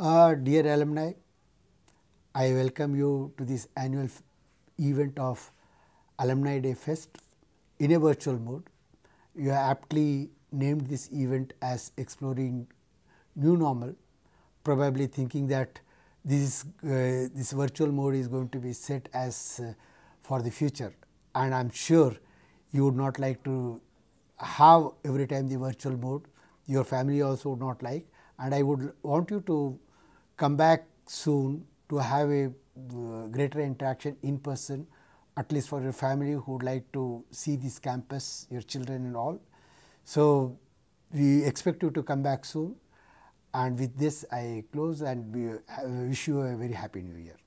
Uh, dear alumni, I welcome you to this annual event of Alumni Day Fest in a virtual mode. You have aptly named this event as Exploring New Normal, probably thinking that this, uh, this virtual mode is going to be set as uh, for the future. And I am sure you would not like to have every time the virtual mode, your family also would not like and I would want you to come back soon to have a uh, greater interaction in person at least for your family who would like to see this campus, your children and all. So, we expect you to come back soon and with this I close and we uh, wish you a very happy new year.